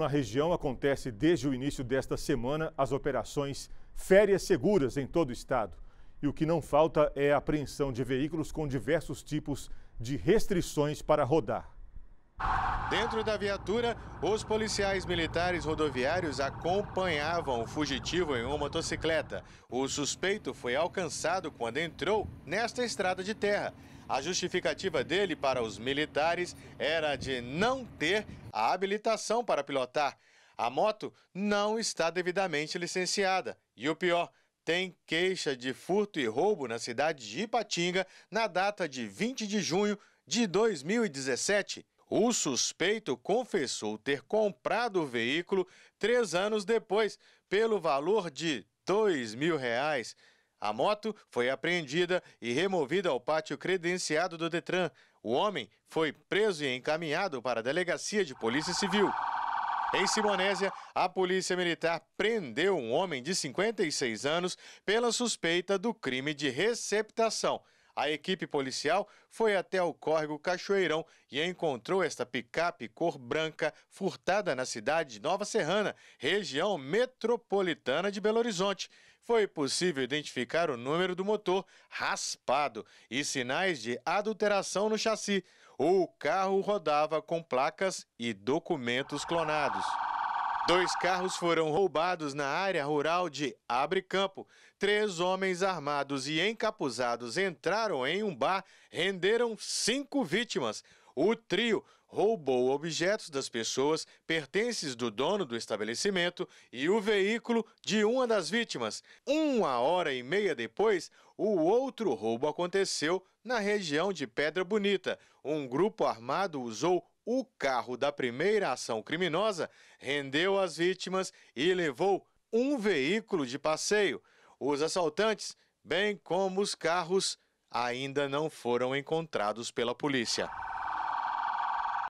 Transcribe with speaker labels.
Speaker 1: Na região acontece desde o início desta semana as operações Férias Seguras em todo o estado. E o que não falta é a apreensão de veículos com diversos tipos de restrições para rodar. Dentro da viatura, os
Speaker 2: policiais militares rodoviários acompanhavam o fugitivo em uma motocicleta. O suspeito foi alcançado quando entrou nesta estrada de terra. A justificativa dele para os militares era de não ter a habilitação para pilotar. A moto não está devidamente licenciada. E o pior, tem queixa de furto e roubo na cidade de Ipatinga na data de 20 de junho de 2017. O suspeito confessou ter comprado o veículo três anos depois, pelo valor de R$ 2 mil. Reais. A moto foi apreendida e removida ao pátio credenciado do Detran. O homem foi preso e encaminhado para a delegacia de Polícia Civil. Em Simonésia, a Polícia Militar prendeu um homem de 56 anos pela suspeita do crime de receptação. A equipe policial foi até o córrego Cachoeirão e encontrou esta picape cor branca furtada na cidade de Nova Serrana, região metropolitana de Belo Horizonte. Foi possível identificar o número do motor raspado e sinais de adulteração no chassi. O carro rodava com placas e documentos clonados. Dois carros foram roubados na área rural de Abre Campo. Três homens armados e encapuzados entraram em um bar, renderam cinco vítimas. O trio roubou objetos das pessoas pertences do dono do estabelecimento e o veículo de uma das vítimas. Uma hora e meia depois, o outro roubo aconteceu na região de Pedra Bonita. Um grupo armado usou o carro da primeira ação criminosa, rendeu as vítimas e levou um veículo de passeio. Os assaltantes, bem como os carros, ainda não foram encontrados pela polícia.